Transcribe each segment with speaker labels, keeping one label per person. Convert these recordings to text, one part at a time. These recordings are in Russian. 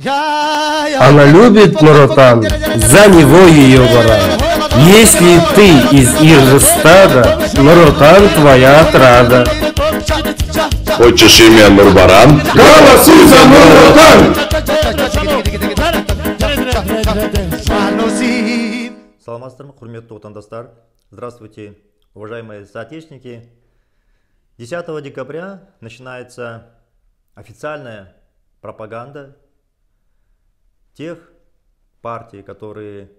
Speaker 1: Она любит Нуротан, за него ее гора. Если ты из их же стада, Нарутан твоя отрада. Хочешь имя Нурбаран? Голосуй за Нуротан. Саламастер, хурмету отандастар. Здравствуйте, уважаемые соотечественники. 10 декабря начинается официальная пропаганда тех партий, которые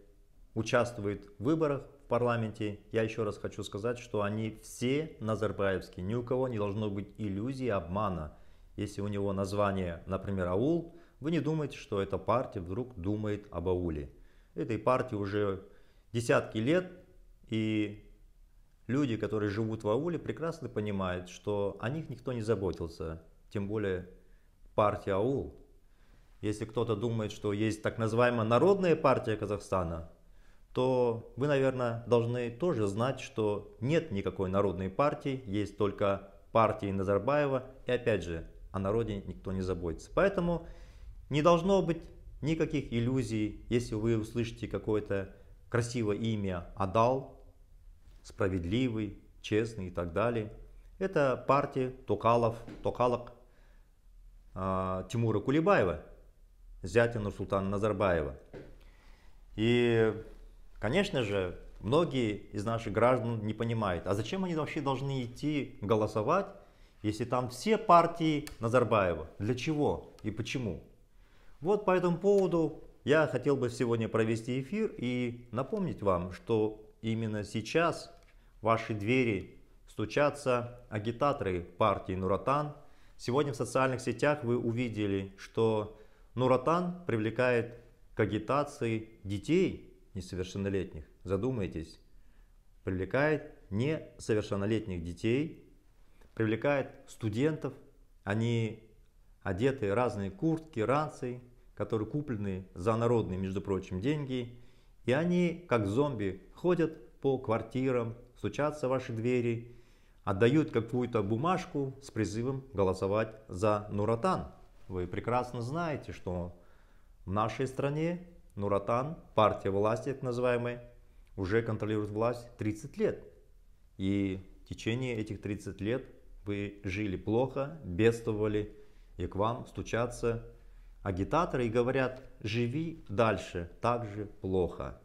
Speaker 1: участвуют в выборах в парламенте, я еще раз хочу сказать, что они все назарбаевские. Ни у кого не должно быть иллюзии обмана. Если у него название, например, «Аул», вы не думаете, что эта партия вдруг думает об ауле. Этой партии уже десятки лет, и люди, которые живут в ауле, прекрасно понимают, что о них никто не заботился, тем более партия аул. Если кто-то думает, что есть так называемая народная партия Казахстана, то вы, наверное, должны тоже знать, что нет никакой народной партии, есть только партии Назарбаева. И опять же, о народе никто не заботится. Поэтому не должно быть никаких иллюзий, если вы услышите какое-то красивое имя Адал, справедливый, честный и так далее. Это партия Токалов, Токалок а, Тимура Кулибаева зятя Нурсултана Назарбаева. И, конечно же, многие из наших граждан не понимают, а зачем они вообще должны идти голосовать, если там все партии Назарбаева? Для чего и почему? Вот по этому поводу я хотел бы сегодня провести эфир и напомнить вам, что именно сейчас в ваши двери стучатся агитаторы партии Нуратан. Сегодня в социальных сетях вы увидели, что Нуратан привлекает к агитации детей несовершеннолетних, задумайтесь, привлекает несовершеннолетних детей, привлекает студентов, они одеты разные куртки, ранцы, которые куплены за народные, между прочим, деньги, и они, как зомби, ходят по квартирам, стучатся в ваши двери, отдают какую-то бумажку с призывом голосовать за Нуратан. Вы прекрасно знаете, что в нашей стране Нуратан, партия власти, так называемая, уже контролирует власть 30 лет. И в течение этих 30 лет вы жили плохо, бедствовали, и к вам стучатся агитаторы и говорят, живи дальше, так же плохо.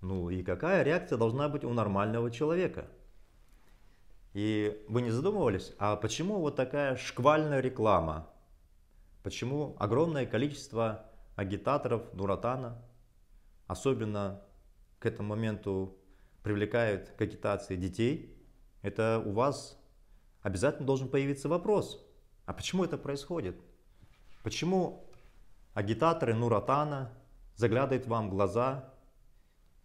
Speaker 1: Ну и какая реакция должна быть у нормального человека? И вы не задумывались, а почему вот такая шквальная реклама Почему огромное количество агитаторов Дуратана, особенно к этому моменту привлекают к агитации детей, это у вас обязательно должен появиться вопрос, а почему это происходит? Почему агитаторы Нуратана заглядывают вам в глаза,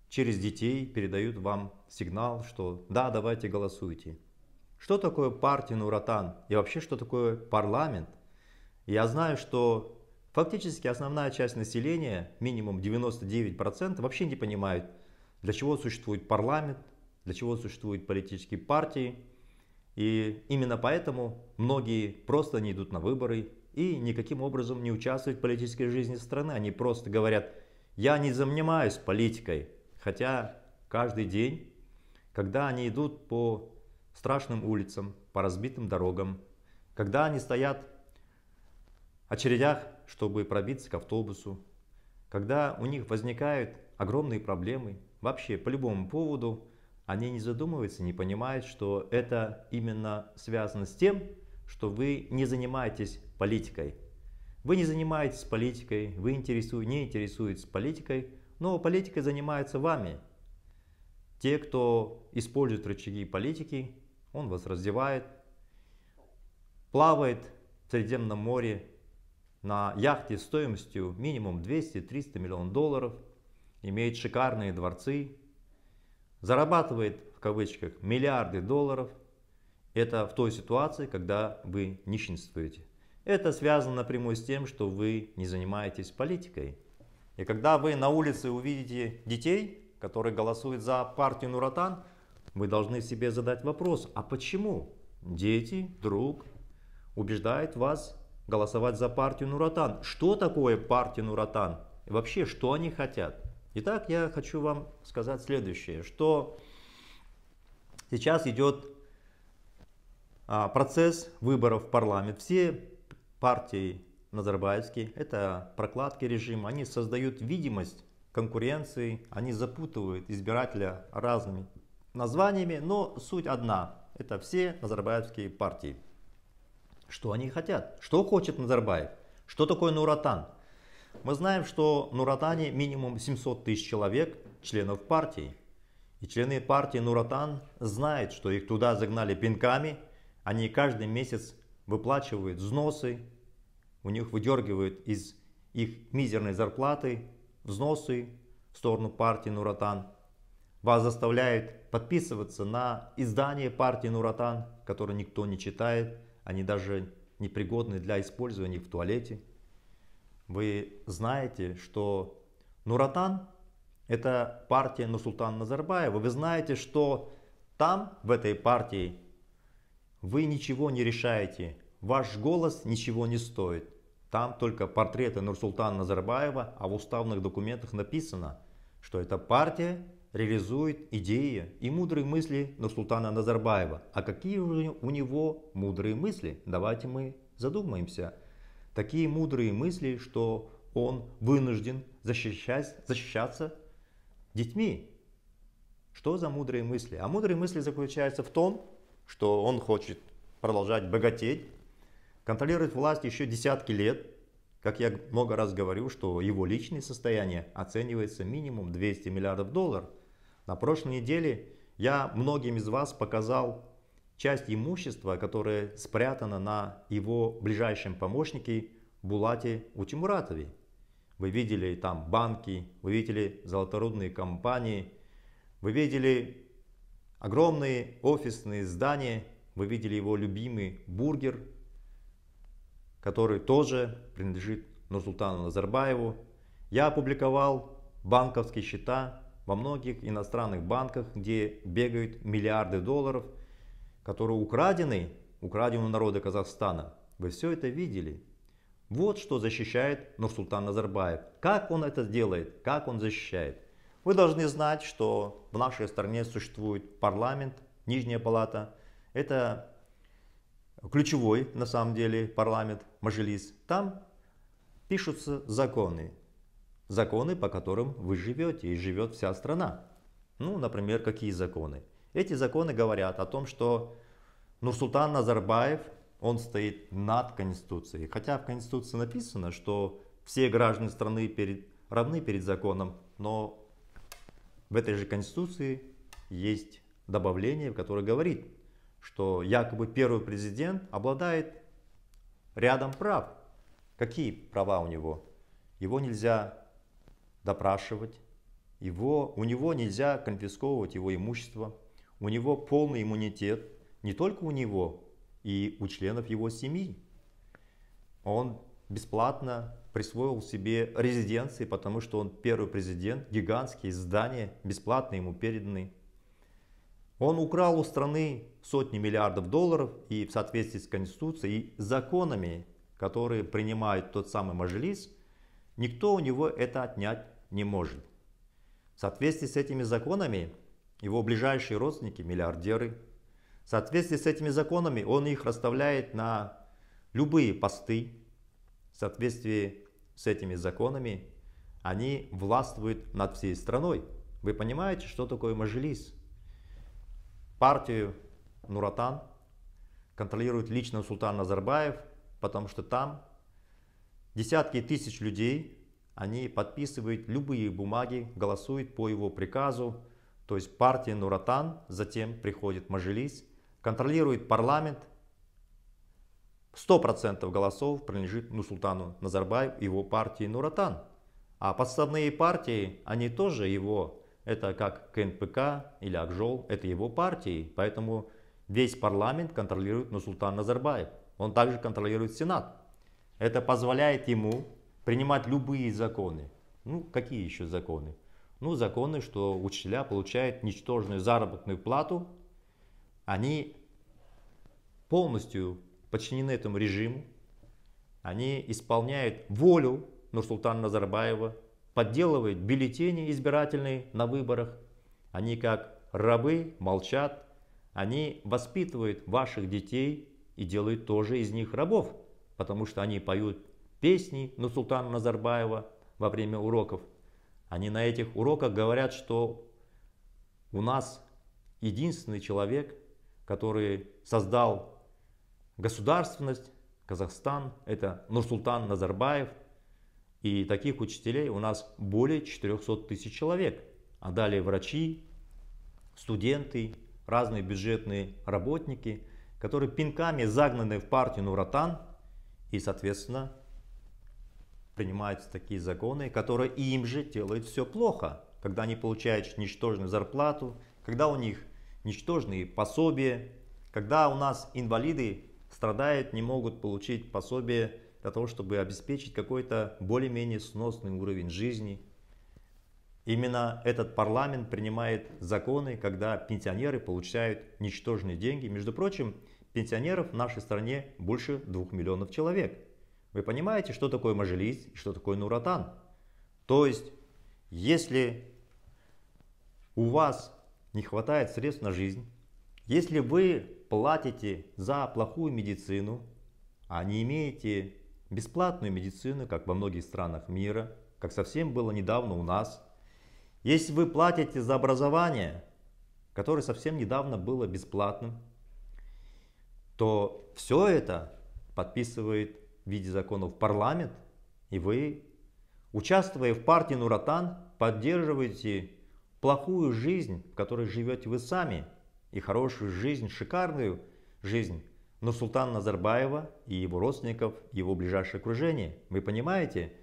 Speaker 1: через детей передают вам сигнал, что да, давайте голосуйте. Что такое партия Нуратан и вообще что такое парламент? Я знаю, что фактически основная часть населения, минимум 99%, вообще не понимают, для чего существует парламент, для чего существуют политические партии. И именно поэтому многие просто не идут на выборы и никаким образом не участвуют в политической жизни страны. Они просто говорят, я не занимаюсь политикой. Хотя каждый день, когда они идут по страшным улицам, по разбитым дорогам, когда они стоят очередях, чтобы пробиться к автобусу, когда у них возникают огромные проблемы, вообще по любому поводу, они не задумываются, не понимают, что это именно связано с тем, что вы не занимаетесь политикой. Вы не занимаетесь политикой, вы интересу, не интересуетесь политикой, но политика занимается вами. Те, кто использует рычаги политики, он вас раздевает, плавает в Средиземном море на яхте стоимостью минимум 200-300 миллионов долларов, имеет шикарные дворцы, зарабатывает в кавычках миллиарды долларов. Это в той ситуации, когда вы нищенствуете. Это связано напрямую с тем, что вы не занимаетесь политикой. И когда вы на улице увидите детей, которые голосуют за партию Нуратан, вы должны себе задать вопрос, а почему дети, друг, убеждает вас голосовать за партию Нуратан. Что такое партия Нуратан? И вообще, что они хотят? Итак, я хочу вам сказать следующее, что сейчас идет а, процесс выборов в парламент. Все партии назарбаевские, это прокладки режима, они создают видимость конкуренции, они запутывают избирателя разными названиями, но суть одна. Это все назарбаевские партии. Что они хотят? Что хочет Назарбаев? Что такое Нуратан? Мы знаем, что в Нуратане минимум 700 тысяч человек, членов партии. И члены партии Нуратан знают, что их туда загнали пинками. Они каждый месяц выплачивают взносы, у них выдергивают из их мизерной зарплаты взносы в сторону партии Нуратан. Вас заставляют подписываться на издание партии Нуратан, которое никто не читает – они даже непригодны для использования в туалете. Вы знаете, что Нуратан – это партия Нурсултана Назарбаева. Вы знаете, что там, в этой партии, вы ничего не решаете. Ваш голос ничего не стоит. Там только портреты Нурсултана Назарбаева, а в уставных документах написано, что эта партия реализует идеи и мудрые мысли султана Назарбаева. А какие у него мудрые мысли? Давайте мы задумаемся. Такие мудрые мысли, что он вынужден защищать, защищаться детьми. Что за мудрые мысли? А мудрые мысли заключаются в том, что он хочет продолжать богатеть, контролировать власть еще десятки лет. Как я много раз говорю, что его личное состояние оценивается минимум 200 миллиардов долларов – на прошлой неделе я многим из вас показал часть имущества, которое спрятано на его ближайшем помощнике Булате Утимуратове. Вы видели там банки, вы видели золоторудные компании, вы видели огромные офисные здания, вы видели его любимый бургер, который тоже принадлежит Нурсултану Назарбаеву. Я опубликовал банковские счета во многих иностранных банках, где бегают миллиарды долларов, которые украдены, украдены у народа Казахстана. Вы все это видели. Вот что защищает Нурсултан Назарбаев. Как он это делает, как он защищает. Вы должны знать, что в нашей стране существует парламент, Нижняя палата. Это ключевой, на самом деле, парламент, мажилис. Там пишутся законы, законы, по которым вы живете и живет вся страна. Ну, например, какие законы? Эти законы говорят о том, что Нурсултан Назарбаев, он стоит над Конституцией. Хотя в Конституции написано, что все граждане страны перед, равны перед законом, но в этой же Конституции есть добавление, которое говорит, что якобы первый президент обладает рядом прав. Какие права у него? Его нельзя допрашивать, его, у него нельзя конфисковывать его имущество, у него полный иммунитет, не только у него, и у членов его семьи. Он бесплатно присвоил себе резиденции, потому что он первый президент, гигантские здания бесплатно ему переданы. Он украл у страны сотни миллиардов долларов и в соответствии с Конституцией и законами, которые принимает тот самый мажилис, никто у него это отнять не может. В соответствии с этими законами его ближайшие родственники – миллиардеры. В соответствии с этими законами он их расставляет на любые посты. В соответствии с этими законами они властвуют над всей страной. Вы понимаете, что такое Мажилис? Партию Нуратан контролирует лично султан Назарбаев, потому что там десятки тысяч людей они подписывают любые бумаги, голосуют по его приказу. То есть партия Нуратан, затем приходит Мажилис, контролирует парламент. 100% голосов принадлежит Нусултану Назарбаеву его партии Нуратан. А подставные партии, они тоже его, это как КНПК или Акжол, это его партии. Поэтому весь парламент контролирует Нусултан Назарбаев. Он также контролирует Сенат. Это позволяет ему принимать любые законы. Ну, какие еще законы? Ну, законы, что учителя получают ничтожную заработную плату, они полностью подчинены этому режиму, они исполняют волю Нурсултана Назарбаева, подделывают бюллетени избирательные на выборах, они как рабы молчат, они воспитывают ваших детей и делают тоже из них рабов, потому что они поют песни Нусултана Назарбаева во время уроков. Они на этих уроках говорят, что у нас единственный человек, который создал государственность, Казахстан, это Нурсултан Назарбаев. И таких учителей у нас более 400 тысяч человек. А далее врачи, студенты, разные бюджетные работники, которые пинками загнаны в партию Нуратан и, соответственно, принимаются такие законы, которые им же делают все плохо, когда они получают ничтожную зарплату, когда у них ничтожные пособия, когда у нас инвалиды страдают, не могут получить пособие для того, чтобы обеспечить какой-то более-менее сносный уровень жизни. Именно этот парламент принимает законы, когда пенсионеры получают ничтожные деньги. Между прочим, пенсионеров в нашей стране больше двух миллионов человек – вы понимаете, что такое мажилис и что такое нуратан? То есть, если у вас не хватает средств на жизнь, если вы платите за плохую медицину, а не имеете бесплатную медицину, как во многих странах мира, как совсем было недавно у нас, если вы платите за образование, которое совсем недавно было бесплатным, то все это подписывает в виде закона в парламент, и вы, участвуя в партии Нуратан, поддерживаете плохую жизнь, в которой живете вы сами, и хорошую жизнь, шикарную жизнь, но султан Назарбаева и его родственников, его ближайшее окружение. Вы понимаете,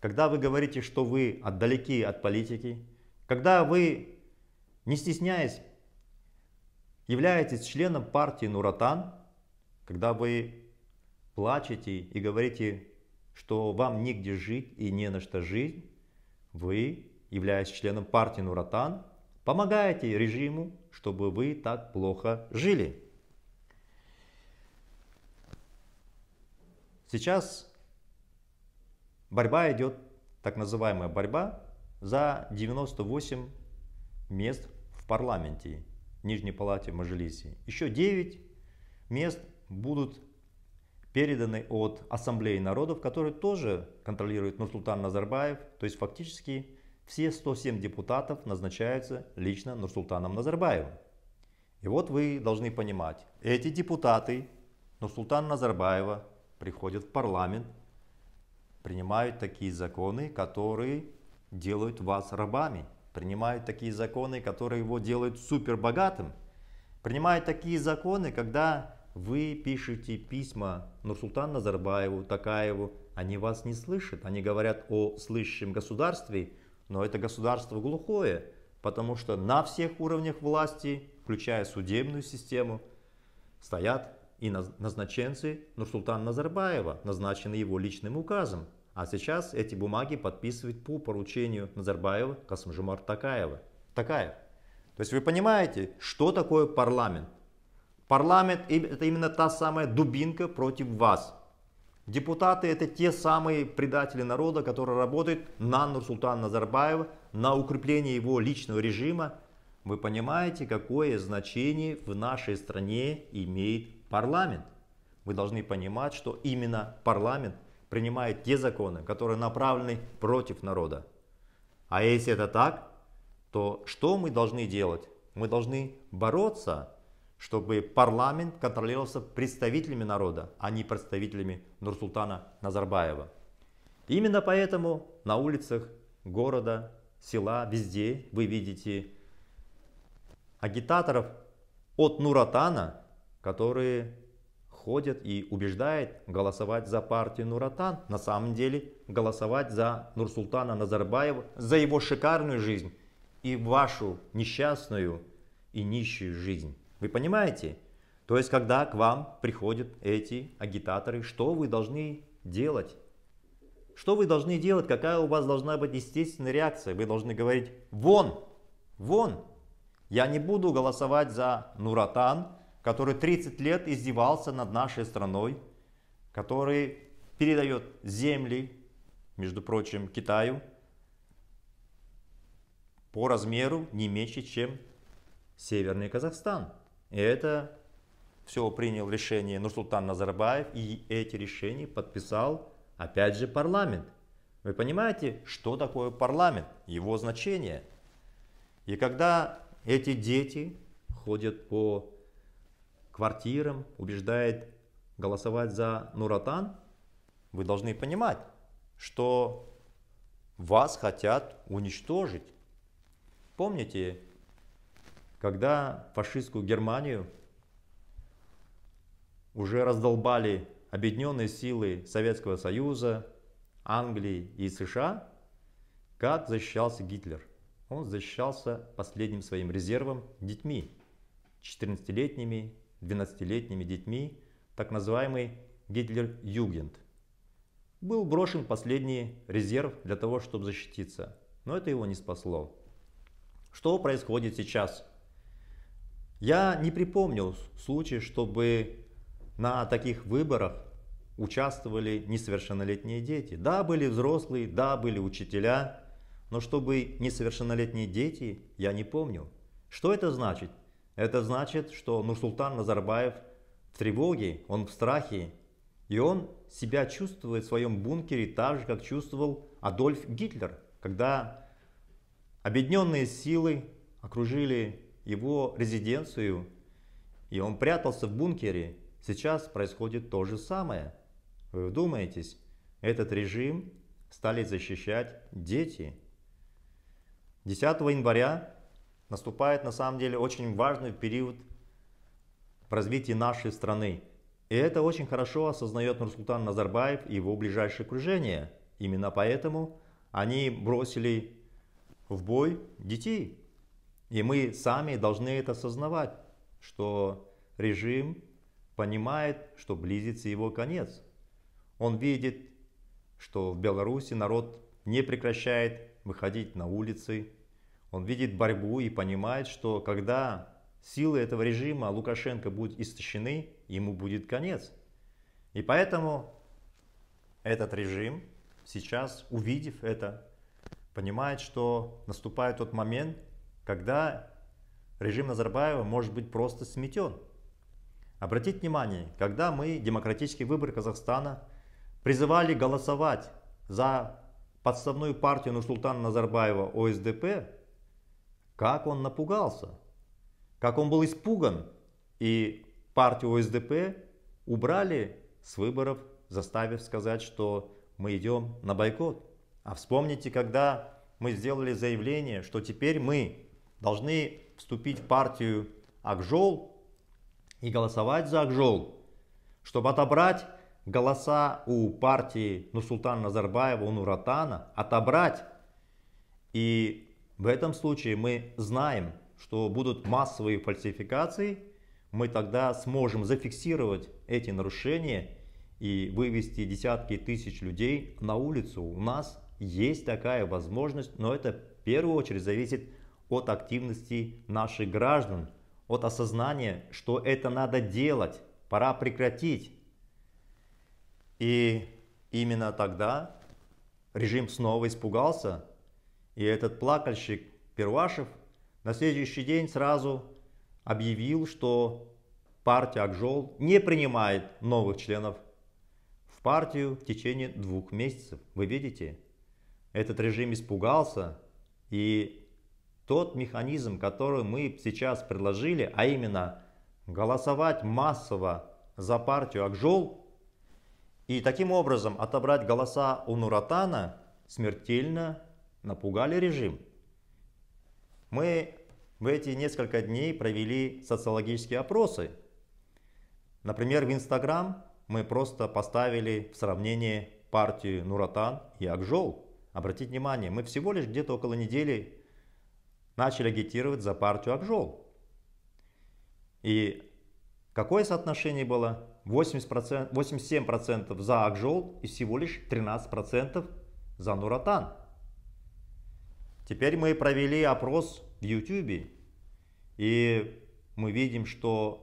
Speaker 1: когда вы говорите, что вы отдалеки от политики, когда вы, не стесняясь, являетесь членом партии Нуратан, когда вы плачете и говорите, что вам негде жить и не на что жить, вы, являясь членом партии Нуратан, помогаете режиму, чтобы вы так плохо жили. Сейчас борьба идет, так называемая борьба, за 98 мест в парламенте, Нижней Палате Мажилиси. Еще 9 мест будут переданы от Ассамблеи народов, которую тоже контролирует Нурсултан Назарбаев. То есть фактически все 107 депутатов назначаются лично Нурсултаном Назарбаевым. И вот вы должны понимать, эти депутаты Нурсултана Назарбаева приходят в парламент, принимают такие законы, которые делают вас рабами, принимают такие законы, которые его делают супербогатым, принимают такие законы, когда вы пишете письма Нурсултану Назарбаеву, Такаеву, они вас не слышат, они говорят о слышащем государстве, но это государство глухое, потому что на всех уровнях власти, включая судебную систему, стоят и назначенцы Нурсултана Назарбаева, назначены его личным указом. А сейчас эти бумаги подписывает по поручению Назарбаева Касымжумар Такаева. Такаев. То есть вы понимаете, что такое парламент? Парламент – это именно та самая дубинка против вас. Депутаты – это те самые предатели народа, которые работают на Нурсултана Назарбаева, на укрепление его личного режима. Вы понимаете, какое значение в нашей стране имеет парламент? Вы должны понимать, что именно парламент принимает те законы, которые направлены против народа. А если это так, то что мы должны делать? Мы должны бороться чтобы парламент контролировался представителями народа, а не представителями Нурсултана Назарбаева. именно поэтому на улицах города, села, везде вы видите агитаторов от Нуратана, которые ходят и убеждают голосовать за партию Нуратан, на самом деле голосовать за Нурсултана Назарбаева, за его шикарную жизнь и вашу несчастную и нищую жизнь. Вы понимаете? То есть, когда к вам приходят эти агитаторы, что вы должны делать? Что вы должны делать? Какая у вас должна быть естественная реакция? Вы должны говорить «Вон! Вон!» Я не буду голосовать за Нуратан, который 30 лет издевался над нашей страной, который передает земли, между прочим, Китаю по размеру не меньше, чем Северный Казахстан. И это все принял решение Нурсултан Назарбаев, и эти решения подписал, опять же, парламент. Вы понимаете, что такое парламент, его значение? И когда эти дети ходят по квартирам, убеждает голосовать за Нуратан, вы должны понимать, что вас хотят уничтожить. Помните, когда фашистскую Германию уже раздолбали объединенные силы Советского Союза, Англии и США, как защищался Гитлер? Он защищался последним своим резервом детьми, 14-летними, 12-летними детьми, так называемый Гитлер-Югент. Был брошен последний резерв для того, чтобы защититься, но это его не спасло. Что происходит сейчас? Я не припомню случай, чтобы на таких выборах участвовали несовершеннолетние дети. Да, были взрослые, да, были учителя, но чтобы несовершеннолетние дети, я не помню. Что это значит? Это значит, что Нурсултан Назарбаев в тревоге, он в страхе, и он себя чувствует в своем бункере так же, как чувствовал Адольф Гитлер, когда объединенные силы окружили его резиденцию, и он прятался в бункере. Сейчас происходит то же самое. Вы вдумаетесь, этот режим стали защищать дети. 10 января наступает на самом деле очень важный период в развитии нашей страны. И это очень хорошо осознает Нурсултан Назарбаев и его ближайшее окружение. Именно поэтому они бросили в бой детей. И мы сами должны это осознавать, что режим понимает, что близится его конец. Он видит, что в Беларуси народ не прекращает выходить на улицы. Он видит борьбу и понимает, что когда силы этого режима Лукашенко будут истощены, ему будет конец. И поэтому этот режим сейчас, увидев это, понимает, что наступает тот момент, когда режим Назарбаева может быть просто сметен. Обратите внимание, когда мы демократический выбор Казахстана призывали голосовать за подставную партию Нурсултана Назарбаева ОСДП, как он напугался, как он был испуган, и партию ОСДП убрали с выборов, заставив сказать, что мы идем на бойкот. А вспомните, когда мы сделали заявление, что теперь мы должны вступить в партию Акжол и голосовать за Акжол, чтобы отобрать голоса у партии Нусултана Назарбаева, у Нуратана, отобрать. И в этом случае мы знаем, что будут массовые фальсификации, мы тогда сможем зафиксировать эти нарушения и вывести десятки тысяч людей на улицу. У нас есть такая возможность, но это в первую очередь зависит от активности наших граждан, от осознания, что это надо делать, пора прекратить. И именно тогда режим снова испугался, и этот плакальщик Первашев на следующий день сразу объявил, что партия Акжол не принимает новых членов в партию в течение двух месяцев. Вы видите, этот режим испугался, и тот механизм, который мы сейчас предложили, а именно голосовать массово за партию Акжол и таким образом отобрать голоса у Нуратана, смертельно напугали режим. Мы в эти несколько дней провели социологические опросы. Например, в Инстаграм мы просто поставили в сравнение партию Нуратан и Акжол. Обратите внимание, мы всего лишь где-то около недели начали агитировать за партию Акжол. И какое соотношение было? 80%, 87% за Акжол и всего лишь 13% за Нуратан. Теперь мы провели опрос в Ютубе и мы видим, что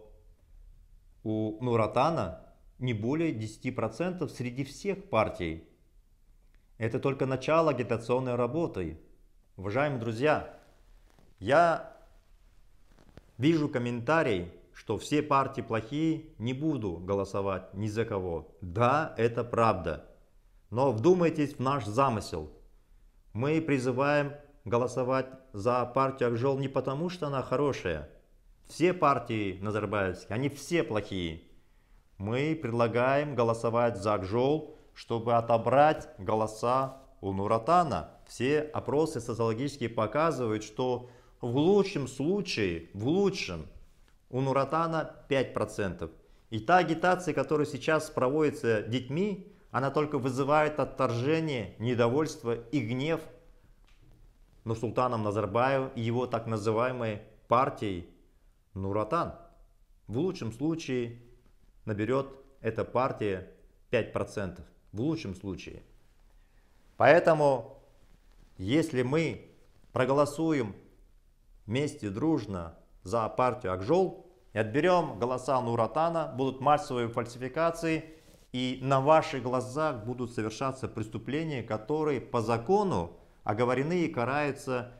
Speaker 1: у Нуратана не более 10% среди всех партий. Это только начало агитационной работы. Уважаемые друзья, я вижу комментарий, что все партии плохие, не буду голосовать ни за кого. Да, это правда. Но вдумайтесь в наш замысел. Мы призываем голосовать за партию Акжол не потому, что она хорошая. Все партии назарбаевские, они все плохие. Мы предлагаем голосовать за Акжол, чтобы отобрать голоса у Нуратана. Все опросы социологические показывают, что в лучшем случае, в лучшем, у Нуратана 5%. И та агитация, которая сейчас проводится детьми, она только вызывает отторжение, недовольство и гнев Нурсултаном Назарбаев и его так называемой партией Нуратан. В лучшем случае наберет эта партия 5%. В лучшем случае. Поэтому, если мы проголосуем вместе дружно за партию Акжол и отберем голоса Нуратана, будут массовые фальсификации, и на ваших глазах будут совершаться преступления, которые по закону оговорены и караются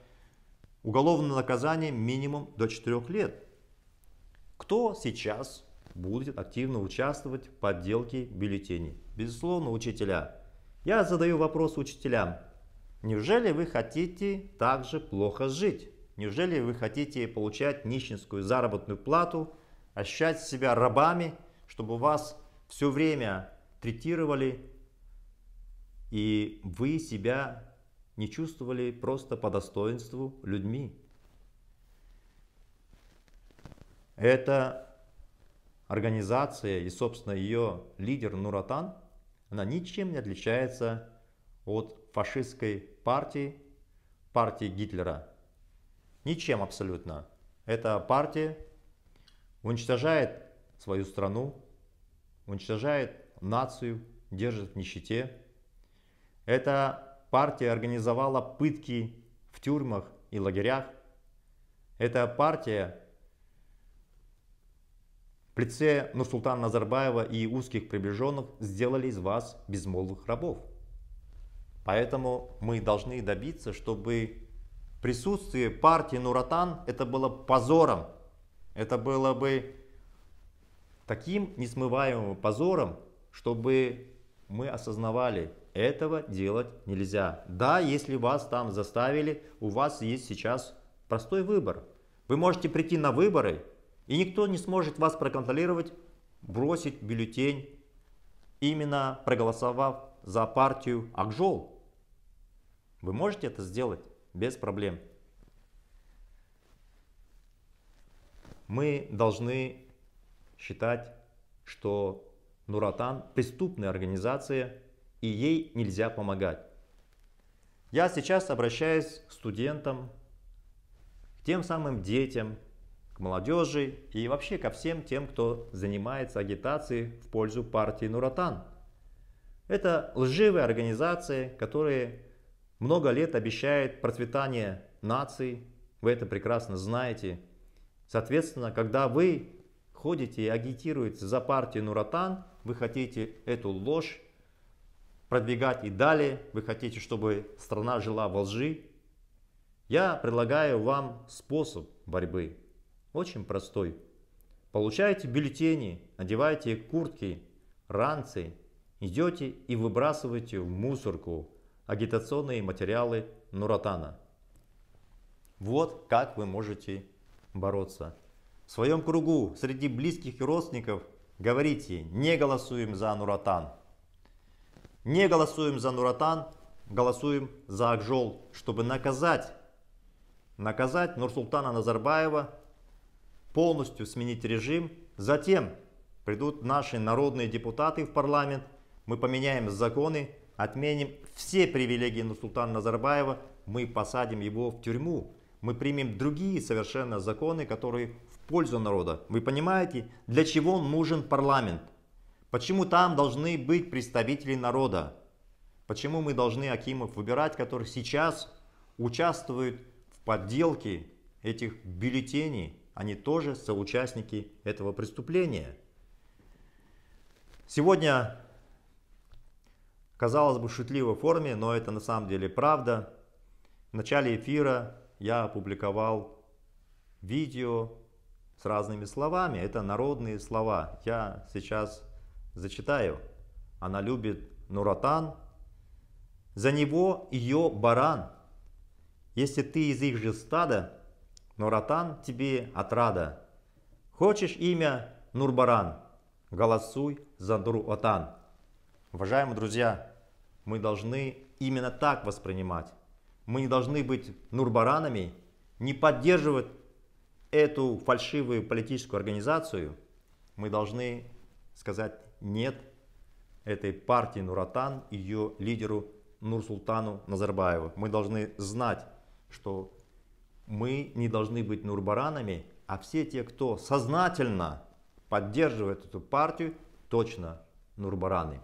Speaker 1: уголовным наказанием минимум до 4 лет. Кто сейчас будет активно участвовать в подделке бюллетеней? Безусловно, учителя. Я задаю вопрос учителям. Неужели вы хотите так же плохо жить? Неужели вы хотите получать нищенскую заработную плату, ощущать себя рабами, чтобы вас все время третировали, и вы себя не чувствовали просто по достоинству людьми? Эта организация и, собственно, ее лидер Нуратан, она ничем не отличается от фашистской партии, партии Гитлера – Ничем абсолютно. Эта партия уничтожает свою страну, уничтожает нацию, держит в нищете. Эта партия организовала пытки в тюрьмах и лагерях. Эта партия в лице Нурсултана Назарбаева и узких приближенных сделали из вас безмолвных рабов. Поэтому мы должны добиться, чтобы Присутствие партии Нуратан это было позором. Это было бы таким несмываемым позором, чтобы мы осознавали, этого делать нельзя. Да, если вас там заставили, у вас есть сейчас простой выбор. Вы можете прийти на выборы, и никто не сможет вас проконтролировать, бросить бюллетень, именно проголосовав за партию Акжол. Вы можете это сделать? без проблем. Мы должны считать, что Нуратан преступная организация и ей нельзя помогать. Я сейчас обращаюсь к студентам, к тем самым детям, к молодежи и вообще ко всем тем, кто занимается агитацией в пользу партии Нуратан. Это лживые организации, которые много лет обещает процветание нации, вы это прекрасно знаете. Соответственно, когда вы ходите и агитируете за партию Нуратан, вы хотите эту ложь продвигать и далее, вы хотите, чтобы страна жила во лжи. Я предлагаю вам способ борьбы, очень простой. Получаете бюллетени, одеваете куртки, ранцы, идете и выбрасываете в мусорку, агитационные материалы Нуратана. Вот как вы можете бороться. В своем кругу, среди близких и родственников, говорите «не голосуем за Нуратан». Не голосуем за Нуратан, голосуем за Акжол, чтобы наказать, наказать Нурсултана Назарбаева, полностью сменить режим. Затем придут наши народные депутаты в парламент, мы поменяем законы, отменим все привилегии Нурсултана Назарбаева, мы посадим его в тюрьму, мы примем другие совершенно законы, которые в пользу народа. Вы понимаете, для чего нужен парламент? Почему там должны быть представители народа? Почему мы должны Акимов выбирать, которых сейчас участвуют в подделке этих бюллетеней? Они тоже соучастники этого преступления. Сегодня казалось бы, шутливой форме, но это на самом деле правда. В начале эфира я опубликовал видео с разными словами. Это народные слова. Я сейчас зачитаю. Она любит Нуратан. За него ее баран. Если ты из их же стада, Нуратан тебе отрада. Хочешь имя Нурбаран? Голосуй за Нуратан. Уважаемые друзья, мы должны именно так воспринимать. Мы не должны быть нурбаранами, не поддерживать эту фальшивую политическую организацию. Мы должны сказать нет этой партии Нуратан, ее лидеру Нурсултану Назарбаеву. Мы должны знать, что мы не должны быть нурбаранами, а все те, кто сознательно поддерживает эту партию, точно нурбараны.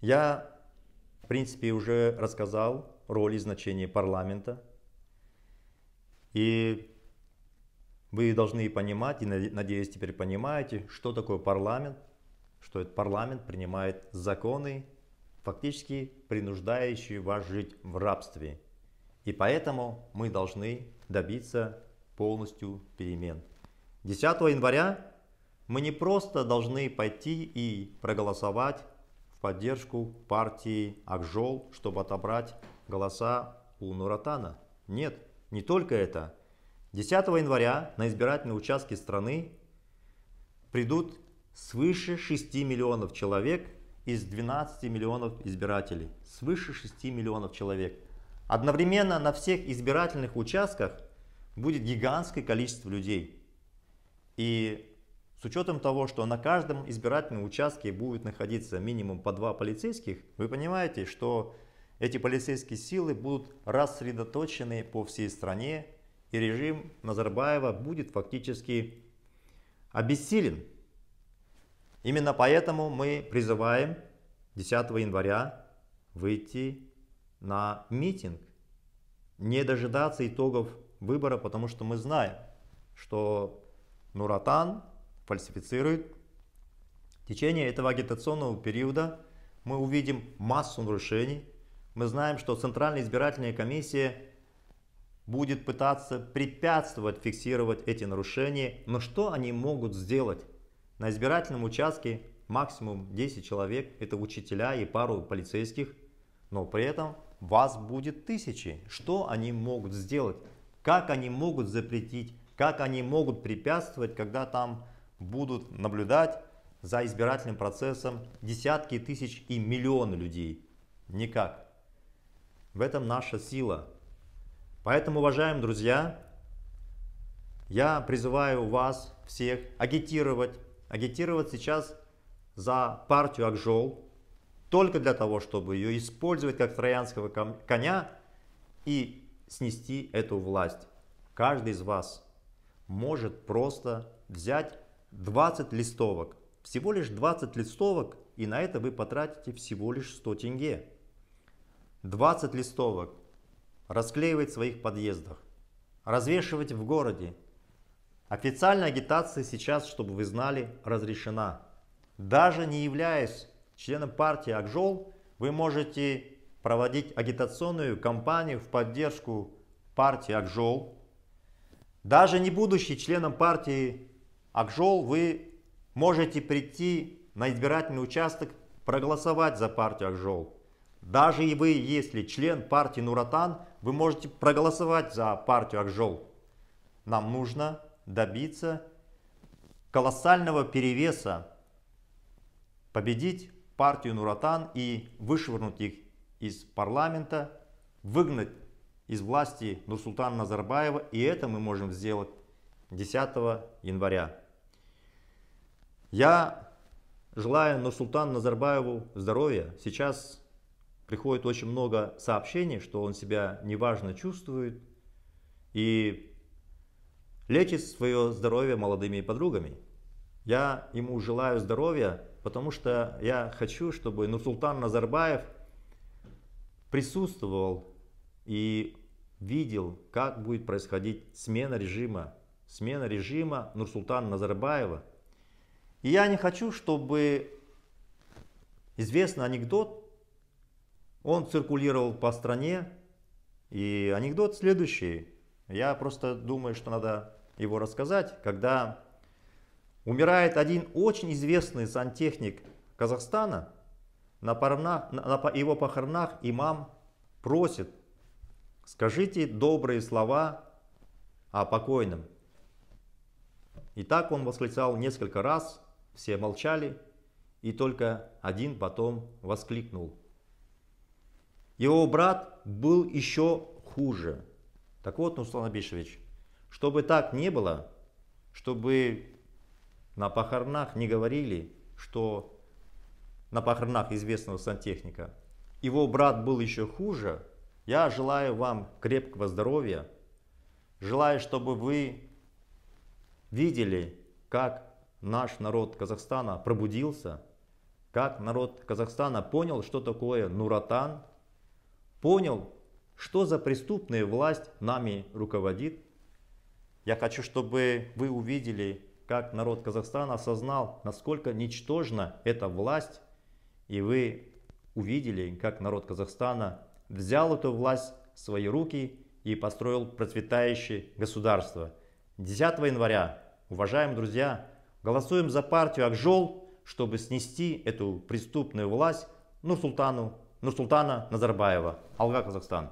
Speaker 1: Я, в принципе, уже рассказал роль и значение парламента. И вы должны понимать, и надеюсь теперь понимаете, что такое парламент, что этот парламент принимает законы, фактически принуждающие вас жить в рабстве. И поэтому мы должны добиться полностью перемен. 10 января мы не просто должны пойти и проголосовать поддержку партии Акжол, чтобы отобрать голоса у Нуратана. Нет, не только это. 10 января на избирательные участки страны придут свыше 6 миллионов человек из 12 миллионов избирателей. Свыше 6 миллионов человек. Одновременно на всех избирательных участках будет гигантское количество людей. И с учетом того, что на каждом избирательном участке будет находиться минимум по два полицейских, вы понимаете, что эти полицейские силы будут рассредоточены по всей стране, и режим Назарбаева будет фактически обессилен. Именно поэтому мы призываем 10 января выйти на митинг, не дожидаться итогов выбора, потому что мы знаем, что Нуратан фальсифицирует. В течение этого агитационного периода мы увидим массу нарушений. Мы знаем, что Центральная избирательная комиссия будет пытаться препятствовать фиксировать эти нарушения. Но что они могут сделать? На избирательном участке максимум 10 человек, это учителя и пару полицейских, но при этом вас будет тысячи. Что они могут сделать? Как они могут запретить? Как они могут препятствовать, когда там будут наблюдать за избирательным процессом десятки тысяч и миллионы людей. Никак. В этом наша сила. Поэтому, уважаемые друзья, я призываю вас всех агитировать. Агитировать сейчас за партию Акжол только для того, чтобы ее использовать как троянского коня и снести эту власть. Каждый из вас может просто взять 20 листовок. Всего лишь 20 листовок, и на это вы потратите всего лишь 100 тенге. 20 листовок расклеивать в своих подъездах, развешивать в городе. Официальная агитация сейчас, чтобы вы знали, разрешена. Даже не являясь членом партии Акжол, вы можете проводить агитационную кампанию в поддержку партии Акжол. Даже не будучи членом партии Акжол, вы можете прийти на избирательный участок, проголосовать за партию Акжол. Даже и вы, если член партии Нуратан, вы можете проголосовать за партию Акжол. Нам нужно добиться колоссального перевеса, победить партию Нуратан и вышвырнуть их из парламента, выгнать из власти Нурсултана Назарбаева, и это мы можем сделать 10 января. Я желаю Нурсултану Назарбаеву здоровья. Сейчас приходит очень много сообщений, что он себя неважно чувствует и лечит свое здоровье молодыми подругами. Я ему желаю здоровья, потому что я хочу, чтобы Нурсултан Назарбаев присутствовал и видел, как будет происходить смена режима. Смена режима Нурсултана Назарбаева – и я не хочу, чтобы известный анекдот, он циркулировал по стране. И анекдот следующий. Я просто думаю, что надо его рассказать. Когда умирает один очень известный сантехник Казахстана, на, парнах, на, на его похоронах имам просит, скажите добрые слова о покойном. И так он восклицал несколько раз – все молчали, и только один потом воскликнул. Его брат был еще хуже. Так вот, Нурслан Абишевич, чтобы так не было, чтобы на похоронах не говорили, что на похоронах известного сантехника его брат был еще хуже, я желаю вам крепкого здоровья, желаю, чтобы вы видели, как наш народ Казахстана пробудился, как народ Казахстана понял, что такое Нуратан, понял, что за преступная власть нами руководит. Я хочу, чтобы вы увидели, как народ Казахстана осознал, насколько ничтожна эта власть, и вы увидели, как народ Казахстана взял эту власть в свои руки и построил процветающее государство. 10 января, уважаемые друзья, Голосуем за партию Акжол, чтобы снести эту преступную власть Нурсултану, Нурсултана Назарбаева. Алга, Казахстан.